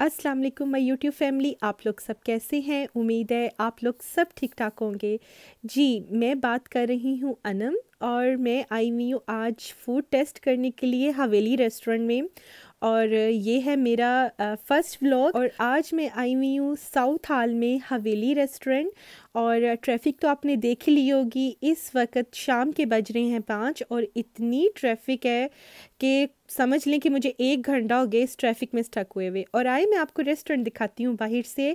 अस्सलाम वालेकुम my YouTube family आप लोग सब कैसे हैं उम्मीद है आप लोग सब ठीक ठाक होंगे जी मैं बात कर रही हूँ अनम और मैं आई हुई हूँ आज फूड टेस्ट करने के लिए हवेली रेस्टोरेंट में और ये है मेरा फर्स्ट व्लॉग और आज मैं आई हुई हूँ साउथ हाल में हवेली रेस्टोरेंट और ट्रैफिक तो आपने देख ली होगी इस वक्त शाम के बज रहे हैं पाँच और इतनी ट्रैफिक है कि समझ लें कि मुझे एक घंटा हो गया इस ट्रैफिक में स्टक हुए हुए और आए मैं आपको रेस्टोरेंट दिखाती हूँ बाहर से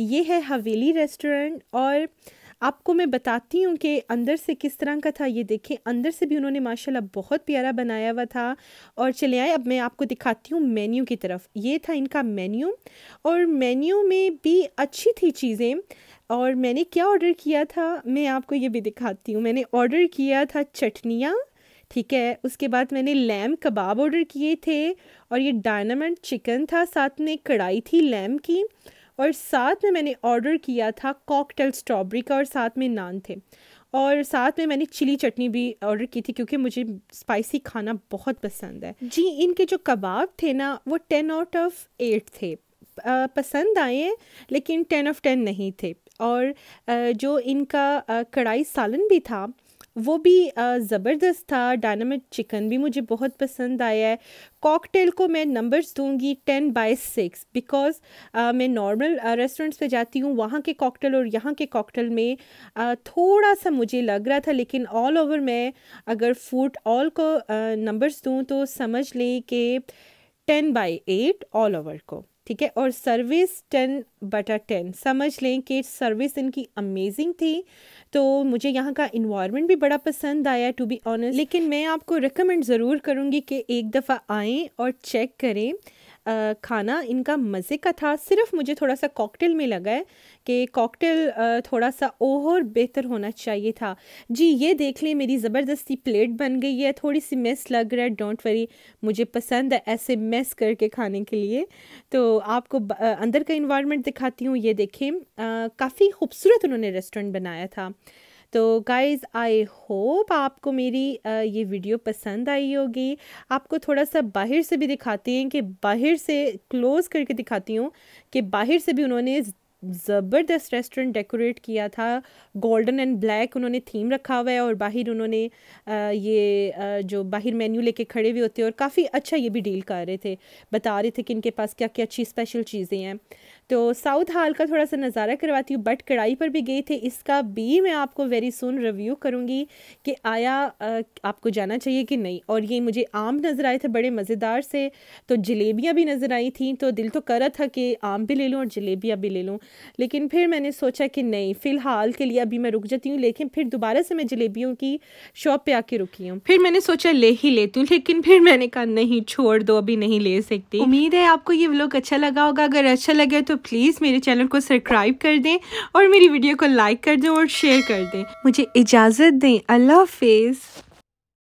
ये है हवेली रेस्टोरेंट और आपको मैं बताती हूँ कि अंदर से किस तरह का था ये देखें अंदर से भी उन्होंने माशाल्लाह बहुत प्यारा बनाया हुआ था और चले आए अब मैं आपको दिखाती हूँ मेन्यू की तरफ ये था इनका मेन्यू और मेन्यू में भी अच्छी थी चीज़ें और मैंने क्या ऑर्डर किया था मैं आपको ये भी दिखाती हूँ मैंने ऑर्डर किया था चटनियाँ ठीक है उसके बाद मैंने लैम कबाब ऑर्डर किए थे और ये डायनामेंट चिकन था साथ में कढ़ाई थी लैम की और साथ में मैंने ऑर्डर किया था कॉकटेल स्ट्रॉबेरी का और साथ में नान थे और साथ में मैंने चिली चटनी भी ऑर्डर की थी क्योंकि मुझे स्पाइसी खाना बहुत पसंद है जी इनके जो कबाब थे ना वो टेन आउट ऑफ एट थे पसंद आए हैं लेकिन टेन ऑफ टेन नहीं थे और जो इनका कढ़ाई सालन भी था वो भी ज़बरदस्त था डायनामिक चिकन भी मुझे बहुत पसंद आया है कॉकटेल को मैं नंबर्स दूंगी टेन बाई सिक्स बिकॉज मैं नॉर्मल रेस्टोरेंट्स पे जाती हूँ वहाँ के कॉकटेल और यहाँ के कॉकटेल में uh, थोड़ा सा मुझे लग रहा था लेकिन ऑल ओवर मैं अगर फूड ऑल को नंबर्स uh, दूँ तो समझ लें कि ten by eight all over को ठीक है और सर्विस टेन बटा टेन समझ लें कि सर्विस इनकी अमेजिंग थी तो मुझे यहाँ का इन्वायरमेंट भी बड़ा पसंद आया टू बी ऑनेस्ट लेकिन मैं आपको रिकमेंड ज़रूर करूँगी कि एक दफ़ा आएँ और चेक करें खाना इनका मज़े का था सिर्फ मुझे थोड़ा सा कॉकटेल में लगा है कि कॉकटेल थोड़ा सा और बेहतर होना चाहिए था जी ये देख लें मेरी ज़बरदस्ती प्लेट बन गई है थोड़ी सी मेस लग रहा है डोंट वरी मुझे पसंद है ऐसे मेस करके खाने के लिए तो आपको अंदर का इन्वायरमेंट दिखाती हूँ ये देखें काफ़ी खूबसूरत उन्होंने रेस्टोरेंट बनाया था तो गाइज़ आई होप आपको मेरी ये वीडियो पसंद आई होगी आपको थोड़ा सा बाहर से भी दिखाती हैं कि बाहर से क्लोज़ करके दिखाती हूँ कि बाहर से भी उन्होंने ज़बरदस्त रेस्टोरेंट डेकोरेट किया था गोल्डन एंड ब्लैक उन्होंने थीम रखा हुआ है और बाहर उन्होंने ये जो बाहर मेन्यू लेके खड़े हुए होते हैं और काफ़ी अच्छा ये भी डील कर रहे थे बता रहे थे कि इनके पास क्या क्या अच्छी स्पेशल चीज़ें हैं तो साउथ हाल का थोड़ा सा नज़ारा करवाती हूँ बट कढ़ाई पर भी गई थे इसका भी मैं आपको वेरी सुन रिव्यू करूँगी कि आया आपको जाना चाहिए कि नहीं और ये मुझे आम नज़र आए थे बड़े मज़ेदार से तो जलेबियाँ भी नज़र आई थी तो दिल तो करा था कि आम भी ले लूँ और जलेबियाँ भी ले लूँ लेकिन फिर मैंने सोचा कि नहीं फ़िलहाल के लिए अभी मैं रुक जाती हूँ लेकिन फिर दोबारा से मैं जलेबियों की शॉप पे आके रुकी हूँ फिर मैंने सोचा ले ही लेती हूँ लेकिन फिर मैंने कहा नहीं छोड़ दो अभी नहीं ले सकती उम्मीद है आपको ये व्लॉग अच्छा लगा होगा अगर अच्छा लगे तो प्लीज़ मेरे चैनल को सब्सक्राइब कर दें और मेरी वीडियो को लाइक कर दें और शेयर कर दें मुझे इजाज़त दें अल्लाह हाफिज़